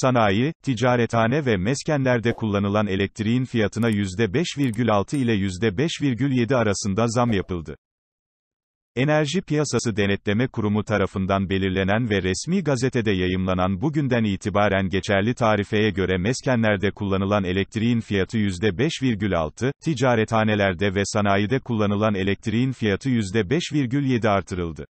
sanayi, ticarethane ve meskenlerde kullanılan elektriğin fiyatına %5,6 ile %5,7 arasında zam yapıldı. Enerji Piyasası Denetleme Kurumu tarafından belirlenen ve resmi gazetede yayımlanan bugünden itibaren geçerli tarifeye göre meskenlerde kullanılan elektriğin fiyatı %5,6, ticarethanelerde ve sanayide kullanılan elektriğin fiyatı %5,7 artırıldı.